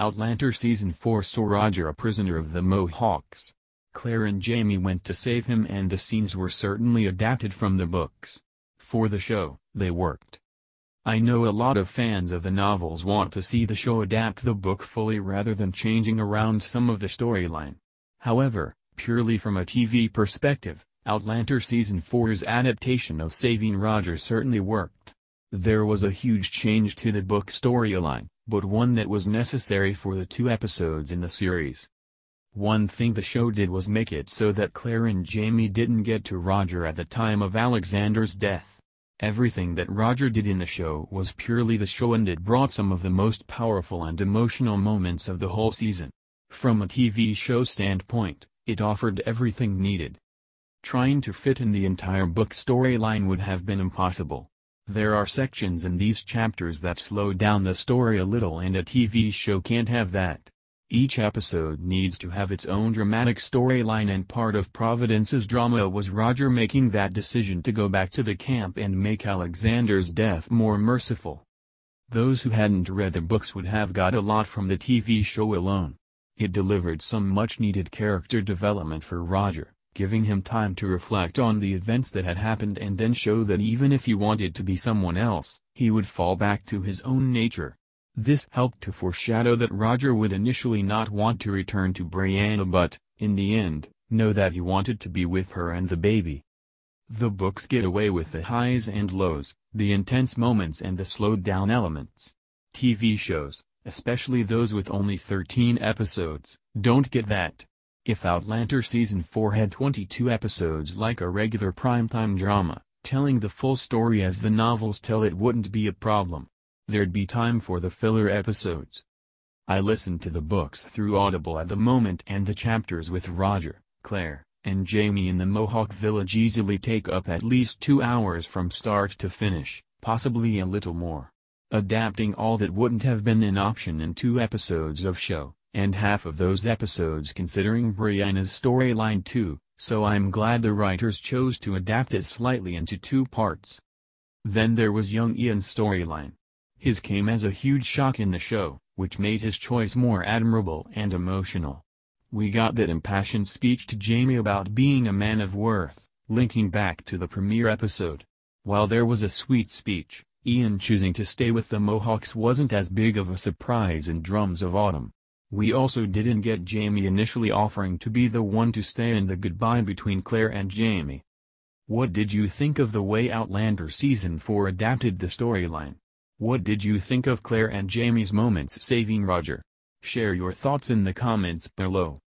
Outlander Season 4 saw Roger a prisoner of the Mohawks. Claire and Jamie went to save him and the scenes were certainly adapted from the books. For the show, they worked. I know a lot of fans of the novels want to see the show adapt the book fully rather than changing around some of the storyline. However, purely from a TV perspective, Outlander Season 4's adaptation of Saving Roger certainly worked. There was a huge change to the book storyline, but one that was necessary for the two episodes in the series. One thing the show did was make it so that Claire and Jamie didn't get to Roger at the time of Alexander's death. Everything that Roger did in the show was purely the show and it brought some of the most powerful and emotional moments of the whole season. From a TV show standpoint, it offered everything needed. Trying to fit in the entire book storyline would have been impossible. There are sections in these chapters that slow down the story a little and a TV show can't have that. Each episode needs to have its own dramatic storyline and part of Providence's drama was Roger making that decision to go back to the camp and make Alexander's death more merciful. Those who hadn't read the books would have got a lot from the TV show alone. It delivered some much-needed character development for Roger giving him time to reflect on the events that had happened and then show that even if he wanted to be someone else, he would fall back to his own nature. This helped to foreshadow that Roger would initially not want to return to Brianna but, in the end, know that he wanted to be with her and the baby. The books get away with the highs and lows, the intense moments and the slowed down elements. TV shows, especially those with only 13 episodes, don't get that. If Outlander Season 4 had 22 episodes like a regular primetime drama, telling the full story as the novels tell it wouldn't be a problem. There'd be time for the filler episodes. I listened to the books through Audible at the moment and the chapters with Roger, Claire, and Jamie in the Mohawk Village easily take up at least two hours from start to finish, possibly a little more. Adapting all that wouldn't have been an option in two episodes of show, and half of those episodes considering Brianna's storyline too, so I'm glad the writers chose to adapt it slightly into two parts. Then there was young Ian's storyline. His came as a huge shock in the show, which made his choice more admirable and emotional. We got that impassioned speech to Jamie about being a man of worth, linking back to the premiere episode. While there was a sweet speech, Ian choosing to stay with the Mohawks wasn't as big of a surprise in Drums of Autumn. We also didn't get Jamie initially offering to be the one to stay in the goodbye between Claire and Jamie. What did you think of the way Outlander Season 4 adapted the storyline? What did you think of Claire and Jamie's moments saving Roger? Share your thoughts in the comments below.